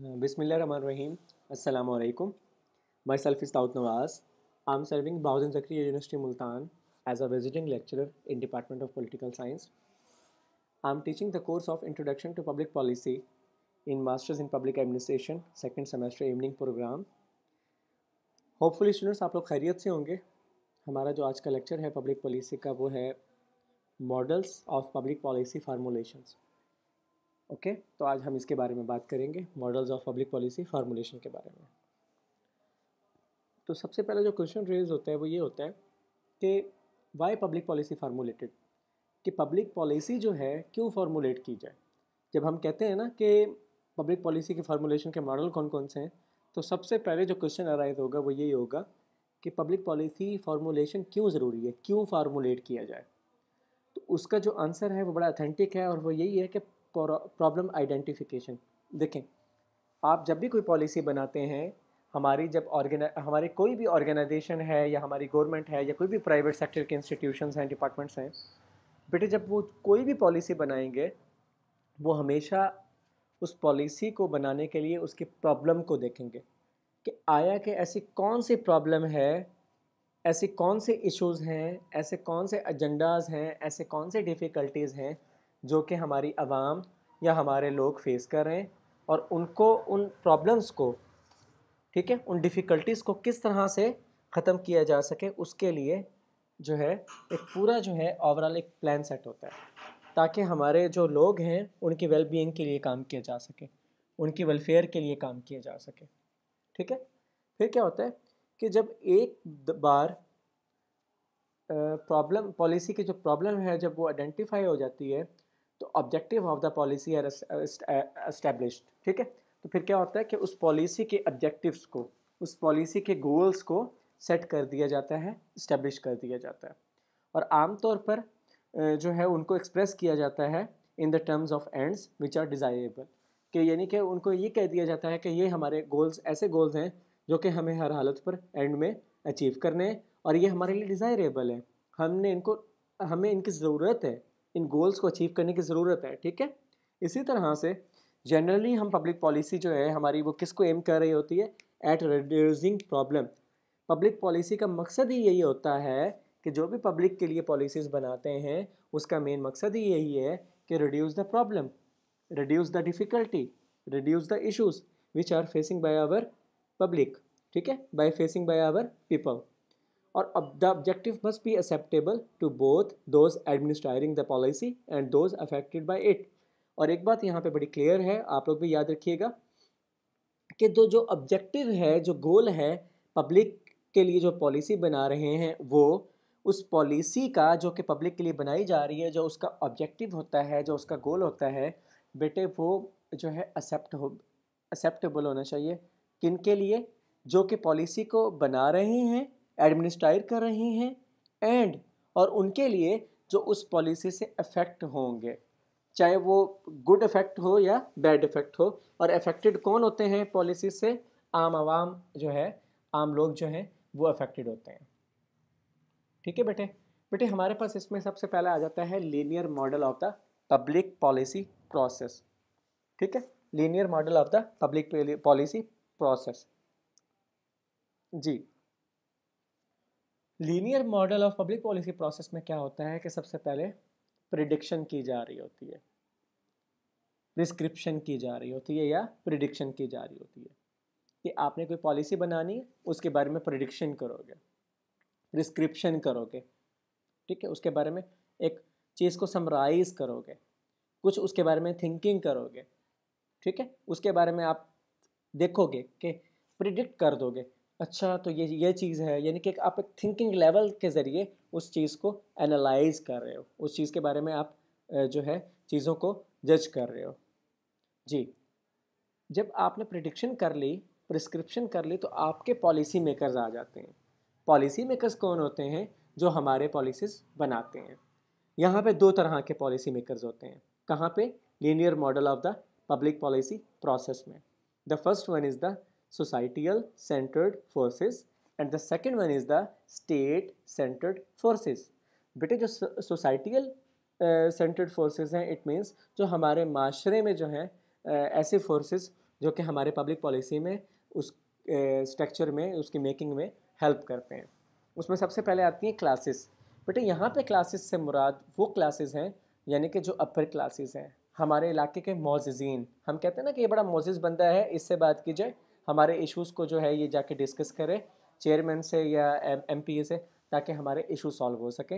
बिसमिल्ल रमन रहीम अलैक्म myself is Daud Nawaz I am serving Bahauddin Zakariya university Multan as a visiting lecturer in department of political science I am teaching the course of introduction to public policy in masters in public administration second semester evening programme hopefully students आप लोग खैरियत से होंगे हमारा जो आज का lecture है पब्लिक पॉलिसी का वो है models of public policy formulation okay तो आज हम इसके बारे में बात करेंगे models of public policy formulation के बारे में तो सबसे पहला जो क्वेश्चन रेज होता है वो ये होता है कि वाई पब्लिक पॉलिसी फार्मूलेटेड कि पब्लिक पॉलिसी जो है क्यों फार्मूलेट की जाए जब हम कहते हैं ना कि पब्लिक पॉलिसी के फार्मूलेशन के मॉडल कौन कौन से हैं तो सबसे पहले जो क्वेश्चन अराइज होगा वो यही होगा कि पब्लिक पॉलिसी फार्मूलेशन क्यों ज़रूरी है क्यों फार्मूलेट किया जाए तो उसका जो आंसर है वो बड़ा अथेंटिक है और वो यही है कि प्रॉब्लम आइडेंटिफिकेशन देखें आप जब भी कोई पॉलिसी बनाते हैं हमारी जब ऑर्गेना हमारी कोई भी ऑर्गेनाइजेशन है या हमारी गवर्नमेंट है या कोई भी प्राइवेट सेक्टर के इंस्टीट्यूशंस हैं डिपार्टमेंट्स हैं बेटे जब वो कोई भी पॉलिसी बनाएंगे वो हमेशा उस पॉलिसी को बनाने के लिए उसकी प्रॉब्लम को देखेंगे कि आया कि ऐसी कौन सी प्रॉब्लम है ऐसे कौन से इश्यूज़ हैं ऐसे कौन से एजेंडाज हैं ऐसे कौन से डिफ़िकल्टीज़ हैं जो कि हमारी आवाम या हमारे लोग फेस कर रहे हैं और उनको उन प्रॉब्लम्स को ठीक है उन डिफ़िकल्टीज़ को किस तरह से ख़त्म किया जा सके उसके लिए जो है एक पूरा जो है ओवरऑल एक प्लान सेट होता है ताकि हमारे जो लोग हैं उनकी वेलबींग के लिए काम किया जा सके उनकी वेलफेयर के लिए काम किया जा सके ठीक है फिर क्या होता है कि जब एक बार प्रॉब्लम पॉलिसी की जो प्रॉब्लम है जब वो आइडेंटिफाई हो जाती है तो objective of the policy are established ठीक है तो फिर क्या होता है कि उस पॉलिसी के ऑब्जेक्टिव्स को उस पॉलिसी के गोल्स को सेट कर दिया जाता है इस्टेब्लिश कर दिया जाता है और आमतौर पर जो है उनको एक्सप्रेस किया जाता है in the terms of ends which are desirable कि यानी कि उनको ये कह दिया जाता है कि ये हमारे गोल्स ऐसे गोल्स हैं जो कि हमें हर हालत पर एंड में अचीव करने हैं और ये हमारे लिए डिज़ायरेबल है हमने इनको हमें इनकी ज़रूरत है इन गोल्स को अचीव करने की ज़रूरत है ठीक है इसी तरह से जनरली हम पब्लिक पॉलिसी जो है हमारी वो किसको एम कर रही होती है at reducing problem public policy का मकसद ही यही होता है कि जो भी पब्लिक के लिए पॉलिसीज़ बनाते हैं उसका मेन मकसद ही यही है कि reduce the problem reduce the difficulty reduce the issues which are facing by our public ठीक है by facing by our people और the objective must be acceptable to both those those the policy and those affected affected it और एक बात यहाँ पे बड़ी clear है आप लोग भी याद रखिएगा कि जो जो ऑब्जेक्टिव है जो गोल है पब्लिक के लिए जो पॉलिसी बना रहे हैं वो उस पॉलिसी का जो कि पब्लिक के लिए बनाई जा रही है जो उसका ऑब्जेक्टिव होता है जो उसका गोल होता है बेटे वो जो है एक्सेप्ट हो एक्सेप्टेबल होना चाहिए किन के लिए जो कि पॉलिसी को बना रहे हैं एडमिनिस्ट्राइट कर रहे हैं एंड और उनके लिए जो उस पॉलिसी से अफेक्ट होंगे चाहे वो गुड इफेक्ट हो या बैड इफेक्ट हो और अफेक्टेड कौन होते हैं पॉलिसी से आम आवाम जो है आम लोग जो हैं वो अफेक्टेड होते हैं ठीक है बेटे बेटे हमारे पास इसमें सबसे पहला आ जाता है linear model of the public policy process ठीक है linear model of the public policy process जी linear model of public policy process में क्या होता है कि सबसे पहले प्रिडिक्शन की जा रही होती है प्रिस्क्रिप्शन की जा रही होती है या प्रिडिक्शन की जा रही होती है कि आपने कोई पॉलिसी बनानी है उसके बारे में प्रिडिक्शन करोगे प्रिस्क्रिप्शन करोगे ठीक है उसके बारे में एक चीज़ को समराइज़ करोगे कुछ उसके बारे में थिंकिंग करोगे ठीक है उसके बारे में आप देखोगे कि प्रिडिक्ट कर दोगे अच्छा तो ये ये चीज़ है यानी कि आप एक थिंकिंग लेवल के ज़रिए उस चीज़ को एनालाइज कर रहे हो उस चीज़ के बारे में आप जो है चीज़ों को जज कर रहे हो जी जब आपने प्रडिक्शन कर ली प्रिस्क्रिप्शन कर ली तो आपके पॉलिसी मेकर्स आ जाते हैं पॉलिसी मेकर्स कौन होते हैं जो हमारे पॉलिसीज़ बनाते हैं यहाँ पे दो तरह के पॉलिसी मेकर्स होते हैं कहाँ पे linear model of the public policy process में the first one is the societal centered forces and the second one is the state centered forces बेटे जो सोसाइटियल सेंटर्ड फोर्सेस हैं इट मींस जो हमारे माशरे में जो हैं uh, ऐसे फोर्सेस जो कि हमारे पब्लिक पॉलिसी में उस स्ट्रक्चर uh, में उसकी मेकिंग में हेल्प करते हैं उसमें सबसे पहले आती हैं क्लासेस बेटे यहाँ पे क्लासेस से मुराद वो क्लासेस हैं यानी कि जो अपर क्लासेस हैं हमारे इलाके के मोजीन हम कहते हैं ना कि ये बड़ा मोजिज़ बंदा है इससे बात की जाए हमारे इश्यूज़ को जो है ये जाके डिस्कस करें चेयरमैन से या एम से ताकि हमारे इशू सॉल्व हो सके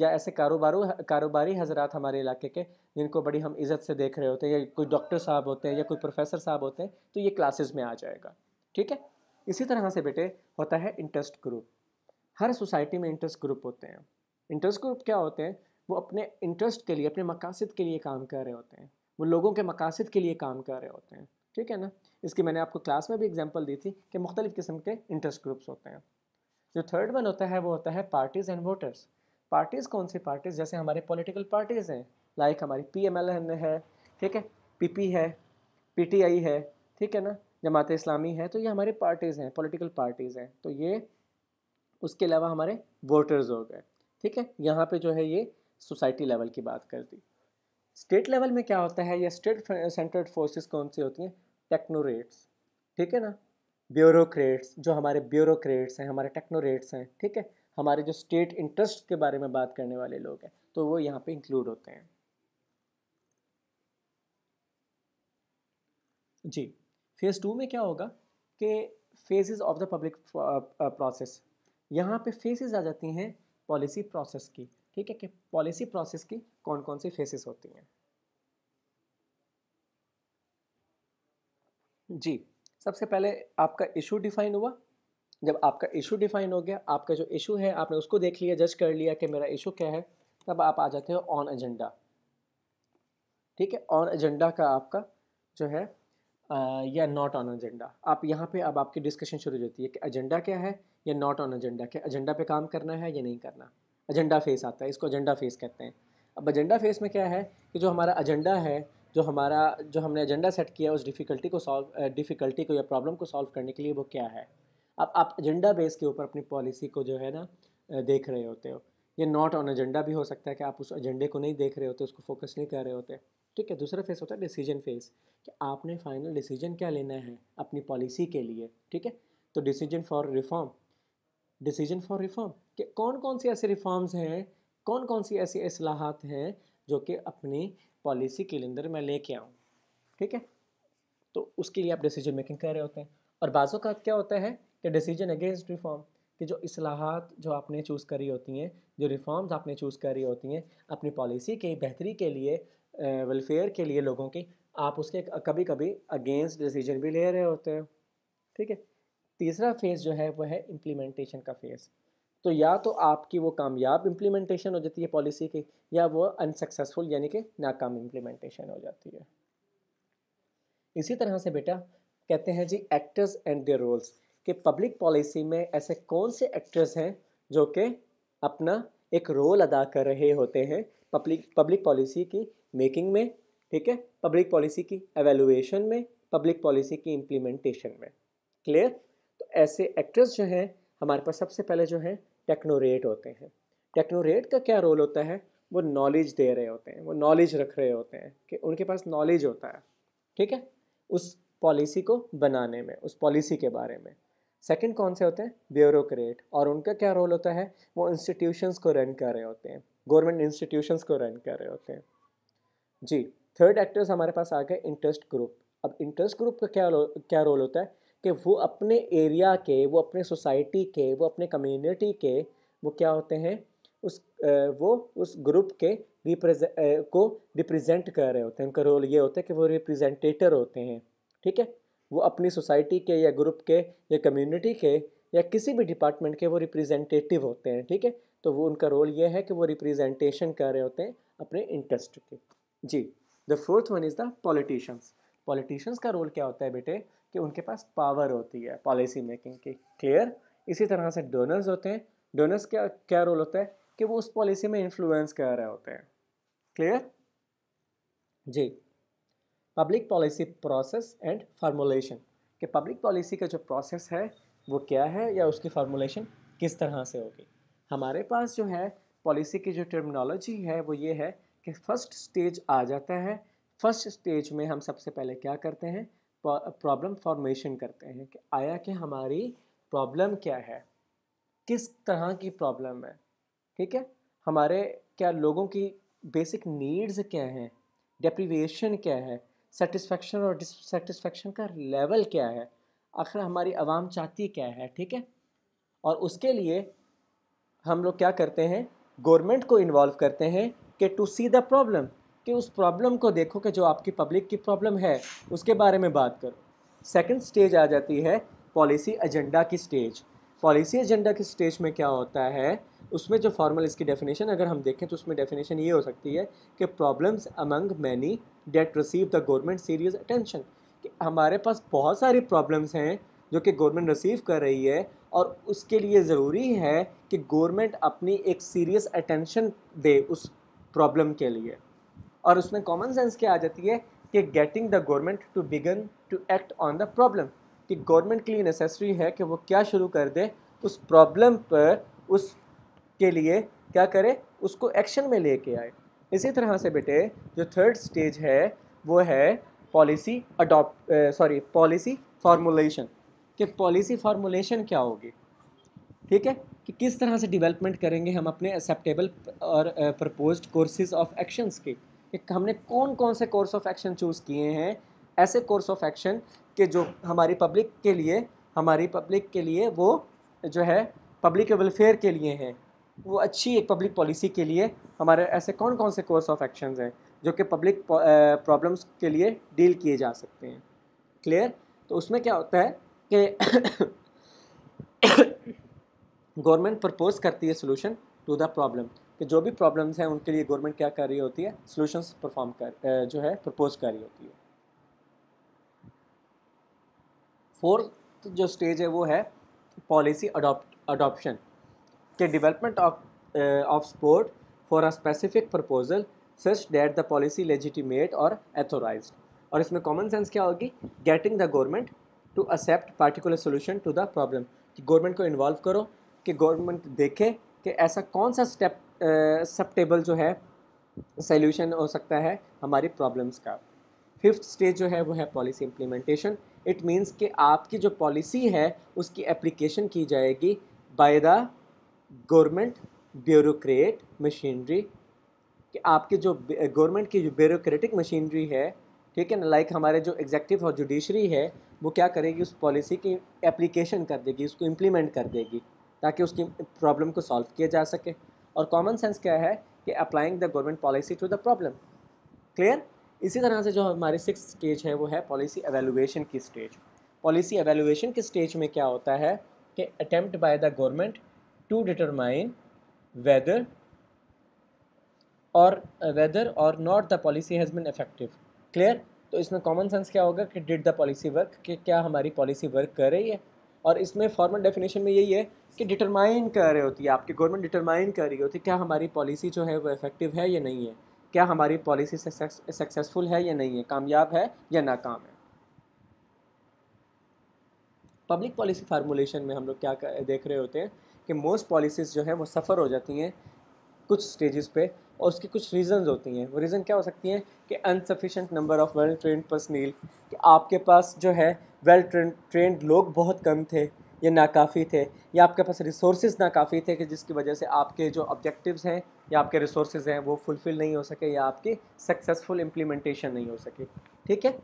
या ऐसे कारोबारों कारोबारी हजरात हमारे इलाके के जिनको बड़ी हम इज़्ज़त से देख रहे होते हैं या कोई डॉक्टर साहब होते हैं या कोई प्रोफेसर साहब होते हैं तो ये क्लासेस में आ जाएगा ठीक है इसी तरह से बेटे होता है इंटरेस्ट ग्रुप हर सोसाइटी में इंटरेस्ट ग्रुप होते हैं इंटरेस्ट ग्रुप क्या होते हैं वो अपने इंटरेस्ट के लिए अपने मकासद के लिए काम कर रहे होते हैं वो लोगों के मकासद के लिए काम कर रहे होते हैं ठीक है ना इसकी मैंने आपको क्लास में भी एग्जाम्पल दी थी कि मुख्तलिफ़ किस्म के इंटरेस्ट ग्रुप्स होते हैं जो थर्ड वन होता है वो होता है पार्टीज़ एंड वोटर्स पार्टीज़ कौन सी पार्टीज़ जैसे हमारे पॉलिटिकल पार्टीज़ हैं लाइक हमारी पी एम एल एन है ठीक है पी पी है पी टी आई है ठीक है ना जमात इस्लामी है तो ये हमारे पार्टीज़ हैं पॉलिटिकल पार्टीज़ हैं तो ये उसके अलावा हमारे वोटर्स हो गए ठीक है यहाँ पे जो है ये सोसाइटी लेवल की बात कर दी स्टेट लेवल में क्या होता है या स्टेट सेंटर्ड फोर्सेस कौन सी होती हैं टेक्नोरेट्स ठीक है ना ब्यूरोक्रेट्स जो हमारे ब्यूरोक्रेट्स हैं हमारे टेक्नोरेट्स हैं ठीक है हमारे जो स्टेट इंटरेस्ट के बारे में बात करने वाले लोग हैं तो वो यहाँ पे इंक्लूड होते हैं जी फेज़ टू में क्या होगा कि phases of the public process यहाँ पे फेजेस आ जाती हैं पॉलिसी प्रोसेस की ठीक है कि पॉलिसी प्रोसेस की कौन कौन सी फेसेस होती हैं जी सबसे पहले आपका इशू डिफाइन हुआ जब आपका इशू डिफाइन हो गया आपका जो इशू है आपने उसको देख लिया जज कर लिया कि मेरा इशू क्या है तब आप आ जाते हो ऑन एजेंडा ठीक है ऑन एजेंडा का आपका जो है आ, या नॉट ऑन एजेंडा आप यहाँ पे अब आपकी डिस्कशन शुरू होती है कि एजेंडा क्या है या नॉट ऑन एजेंडा क्या एजेंडा पे काम करना है या नहीं करना एजेंडा फेस आता है इसको एजेंडा फेस कहते हैं अब एजेंडा फेस में क्या है कि जो हमारा एजेंडा है जो हमारा जो हमने एजेंडा सेट किया है उस डिफ़िकल्टी को सॉल्व डिफ़िकल्टी को या प्रॉब्लम को सॉल्व करने के लिए वो क्या है अब आप एजेंडा बेस के ऊपर अपनी पॉलिसी को जो है ना देख रहे होते हो ये नॉट ऑन एजेंडा भी हो सकता है कि आप उस एजेंडे को नहीं देख रहे होते उसको फोकस नहीं कर रहे होते ठीक है दूसरा फेस होता है डिसीजन फेस कि आपने फाइनल डिसीजन क्या लेना है अपनी पॉलिसी के लिए ठीक है तो decision for reform decision for reform कि कौन कौन सी ऐसे रिफॉर्म्स हैं कौन कौन सी ऐसी असलाहत हैं जो कि अपनी पॉलिसी के अंदर मैं लेके आऊँ ठीक है तो उसके लिए आप डिसीजन मेकिंग कर रहे होते हैं और बाज़ों का क्या होता है कि डिसीजन अगेंस्ट रिफॉर्म कि जो असलाहत जो आपने चूज़ करी होती हैं जो रिफॉर्म्स आपने चूज़ करी होती हैं अपनी पॉलिसी के बेहतरी के लिए वेलफेयर के लिए लोगों की आप उसके कभी कभी अगेंस्ट डिसीजन भी ले रहे होते हो ठीक है तीसरा फेज़ जो है वह है इम्प्लीमेंटेशन का फेज़ तो या तो आपकी वो कामयाब इम्प्लीमेंटेशन हो जाती है पॉलिसी की या वो अनसक्सेसफुल यानी कि नाकाम इम्प्लीमेंटेशन हो जाती है इसी तरह से बेटा कहते हैं जी एक्टर्स एंड देयर रोल्स कि पब्लिक पॉलिसी में ऐसे कौन से एक्टर्स हैं जो कि अपना एक रोल अदा कर रहे होते हैं पब्लिक पब्लिक पॉलिसी की मेकिंग में ठीक है पब्लिक पॉलिसी की एवेलुएशन में पब्लिक पॉलिसी की इम्प्लीमेंटेशन में क्लियर ऐसे एक्टर्स जो हैं हमारे पास सबसे पहले जो हैं टेक्नोरेट होते हैं टेक्नोरेट का क्या रोल होता है वो नॉलेज दे रहे होते हैं वो नॉलेज रख रहे होते हैं कि उनके पास नॉलेज होता है ठीक है उस पॉलिसी को बनाने में उस पॉलिसी के बारे में सेकंड कौन से होते हैं ब्यूरोक्रेट और उनका क्या रोल होता है वो इंस्टीट्यूशंस को रन कर रहे होते हैं गवर्नमेंट इंस्टीट्यूशंस को रन कर रहे होते हैं जी थर्ड एक्टर्स हमारे पास आ गए इंटरेस्ट ग्रुप अब इंटरेस्ट ग्रुप का क्या क्या रोल होता है कि वो अपने एरिया के वो अपने सोसाइटी के वो अपने कम्युनिटी के वो क्या होते हैं उस वो उस ग्रुप के रिप्रेजेंट को रिप्रेजेंट कर रहे होते हैं उनका रोल ये होता है कि वो रिप्रेजेंटेटर होते हैं ठीक है वो अपनी सोसाइटी के या ग्रुप के या कम्युनिटी के या किसी भी डिपार्टमेंट के वो रिप्रेजेंटेटिव होते हैं ठीक है तो वो उनका रोल ये है कि वो रिप्रेजेंटेशन कर रहे होते हैं अपने इंटरेस्ट के जी the fourth one is the politicians politicians का रोल क्या होता है बेटे कि उनके पास पावर होती है पॉलिसी मेकिंग की क्लियर इसी तरह से डोनर्स होते हैं डोनर्स का क्या रोल होता है कि वो उस पॉलिसी में इन्फ्लुएंस कर रहे होते हैं क्लियर जी public policy process and formulation कि पब्लिक पॉलिसी का जो प्रोसेस है वो क्या है या उसकी फार्मोलेशन किस तरह से होगी हमारे पास जो है पॉलिसी की जो टर्मिनोलॉजी है वो ये है कि फर्स्ट स्टेज आ जाता है फर्स्ट स्टेज में हम सबसे पहले क्या करते हैं प्रॉब्लम फॉर्मेशन करते हैं कि आया कि हमारी प्रॉब्लम क्या है किस तरह की प्रॉब्लम है ठीक है हमारे क्या लोगों की बेसिक नीड्स क्या हैं डेप्रीवेशन क्या है सेटिस्फेक्शन और डिससेटिस्फेक्शन का लेवल क्या है आखिर हमारी आवाम चाहती क्या है ठीक है और उसके लिए हम लोग क्या करते हैं गवर्नमेंट को इन्वॉल्व करते हैं कि टू सी द प्रॉब्लम कि उस प्रॉब्लम को देखो कि जो आपकी पब्लिक की प्रॉब्लम है उसके बारे में बात करो सेकंड स्टेज आ जाती है पॉलिसी एजेंडा की स्टेज पॉलिसी एजेंडा की स्टेज में क्या होता है उसमें जो फॉर्मल इसकी डेफिनेशन अगर हम देखें तो उसमें डेफिनेशन ये हो सकती है कि problems among many that receive the government serious attention कि हमारे पास बहुत सारी प्रॉब्लम्स हैं जो कि गवर्नमेंट रिसीव कर रही है और उसके लिए ज़रूरी है कि गवर्नमेंट अपनी एक सीरियस अटेंशन दे उस प्रॉब्लम के लिए और उसमें कॉमन सेंस क्या आ जाती है कि getting the government to begin to act on the problem कि गवर्नमेंट के लिए नेसेसरी है कि वो क्या शुरू कर दे उस प्रॉब्लम पर उसके लिए क्या करे उसको एक्शन में लेके आए इसी तरह से बेटे जो थर्ड स्टेज है वो है policy adopt sorry policy formulation कि पॉलिसी फार्मूलेशन क्या होगी ठीक है कि किस तरह से डेवलपमेंट करेंगे हम अपने एक्सेप्टेबल और प्रपोज्ड कोर्सेज ऑफ एक्शंस के कि हमने कौन कौन से कोर्स ऑफ एक्शन चूज़ किए हैं ऐसे कोर्स ऑफ एक्शन के जो हमारी पब्लिक के लिए हमारी पब्लिक के लिए वो जो है पब्लिक वेलफेयर के लिए हैं वो अच्छी एक पब्लिक पॉलिसी के लिए हमारे ऐसे कौन कौन से कोर्स ऑफ एक्शन हैं जो कि पब्लिक प्रॉब्लम्स के लिए डील किए जा सकते हैं क्लियर तो उसमें क्या होता है कि गवर्नमेंट प्रपोज करती है सोल्यूशन टू द प्रॉब्लम कि जो भी प्रॉब्लम्स हैं उनके लिए गवर्नमेंट क्या कर रही होती है सोल्यूशंस परफॉर्म कर जो है प्रपोज कर रही होती है फोर्थ जो स्टेज है वो है पॉलिसी अडोप्शन के development of of support for a specific proposal such that the policy legitimate और एथोराइज और इसमें कॉमन सेंस क्या होगी getting the government to accept particular solution to the problem कि गवर्नमेंट को इन्वॉल्व करो कि गवर्नमेंट देखे कि ऐसा कौन सा स्टेप टेबल जो है सोल्यूशन हो सकता है हमारी प्रॉब्लम्स का फिफ्थ स्टेज जो है वो है पॉलिसी इम्प्लीमेंटेशन इट मीन्स कि आपकी जो पॉलिसी है उसकी एप्लीकेशन की जाएगी by the government bureaucrat machinery कि आपके जो गवर्नमेंट की जो ब्यूरोक्रेटिक मशीनरी है ठीक है ना लाइक हमारे जो एग्जेक्टिव और जुडिशरी है वो क्या करेगी उस पॉलिसी की एप्लीकेशन कर देगी उसको इम्प्लीमेंट कर देगी ताकि उसकी प्रॉब्लम को सॉल्व किया जा सके और कॉमन सेंस क्या है कि applying the government policy to the problem clear इसी तरह से जो हमारी सिक्स स्टेज है वो है पॉलिसी एवेलुएशन की स्टेज पॉलिसी एवेलुएशन की स्टेज में क्या होता है कि attempt by the government to determine whether or whether or not the policy has been effective clear तो इसमें कॉमन सेंस क्या होगा कि डिड द पॉलिसी वर्क कि क्या हमारी पॉलिसी वर्क कर रही है और इसमें फॉर्मल डेफिनेशन में यही है कि डिटरमाइन कर रही होती है आपकी गवर्नमेंट डिटरमाइन कर रही होती है क्या हमारी पॉलिसी जो है वो इफेक्टिव है या नहीं है क्या हमारी पॉलिसी सक्सेसफुल है या नहीं है कामयाब है या नाकाम है पब्लिक पॉलिसी फार्मूलेशन में हम लोग क्या देख रहे होते हैं कि मोस्ट पॉलिसीज़ जो है वो सफ़र हो जाती हैं कुछ स्टेजेस पे और उसकी कुछ रीज़न्स होती हैं वो रीज़न क्या हो सकती हैं कि insufficient number of well trained personnel कि आपके पास जो है वेल ट्रेंड लोग बहुत कम थे या नाकाफ़ी थे या आपके पास रिसोर्स नाकाफ़ी थे कि जिसकी वजह से आपके जो ऑब्जेक्टिव्स हैं या आपके रिसोर्स हैं वो फुलफ़िल नहीं हो सके या आपकी सक्सेसफुल इम्प्लीमेंटेशन नहीं हो सके ठीक है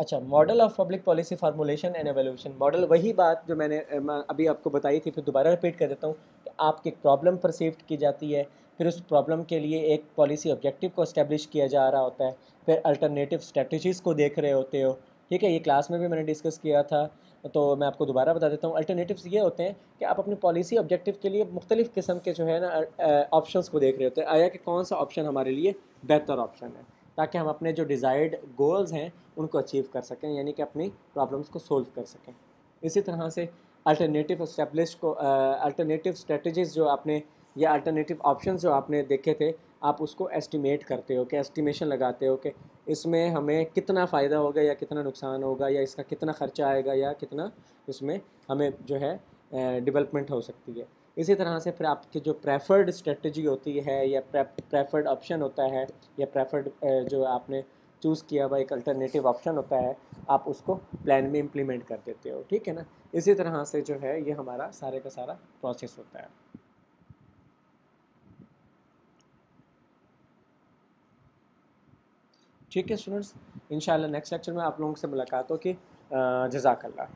अच्छा model of public policy formulation and evaluation model वही बात जो मैंने अभी आपको बताई थी फिर दोबारा रिपीट कर देता हूँ कि आपकी प्रॉब्लम परसीव की जाती है फिर उस प्रॉब्लम के लिए एक पॉलिसी ऑब्जेक्टिव को इस्टेब्लिश किया जा रहा होता है फिर अल्टरनेटिव स्ट्रेटजीज़ को देख रहे होते हो ठीक है ये क्लास में भी मैंने डिस्कस किया था तो मैं आपको दोबारा बता देता हूँ अल्टरनेटिव्स ये होते हैं कि आप अपनी पॉलिसी ऑब्जेक्टिव के लिए मुख्तलिफ़ किस्म के जो है ना ऑप्शन को देख रहे होते हैं आया कि कौन सा ऑप्शन हमारे लिए बेहतर ऑप्शन है ताकि हम अपने जो डिज़ायर्ड गोल्स हैं उनको अचीव कर सकें यानी कि अपनी प्रॉब्लम्स को सोल्व कर सकें इसी तरह से अल्टरनेटिव इस्टेबलिश को अल्टरनेटिव स्ट्रेटजीज़ जो आपने या अल्टरनेटिव ऑप्शन जो आपने देखे थे आप उसको एस्टिमेट करते हो कि एस्टिमेशन लगाते हो कि इसमें हमें कितना फ़ायदा होगा या कितना नुकसान होगा या इसका कितना ख़र्चा आएगा या कितना इसमें हमें जो है डेवलपमेंट हो सकती है इसी तरह से फिर आपकी जो प्रेफर्ड स्ट्रेटजी होती है या प्रेफर्ड ऑप्शन होता है या प्रेफर्ड जो आपने चूज़ किया हुआ एक अल्टरनेटिव ऑप्शन होता है आप उसको प्लान में इम्प्लीमेंट कर देते हो ठीक है ना इसी तरह से जो है ये हमारा सारे का सारा प्रोसेस होता है ठीक है स्टूडेंट्स इंशाल्लाह नेक्स्ट लेक्चर में आप लोगों से मुलाकात होगी जजाकल्ला